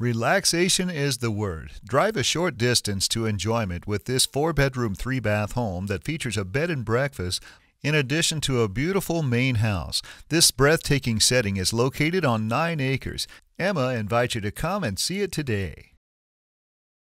Relaxation is the word. Drive a short distance to enjoyment with this four bedroom, three bath home that features a bed and breakfast. In addition to a beautiful main house, this breathtaking setting is located on nine acres. Emma invites you to come and see it today.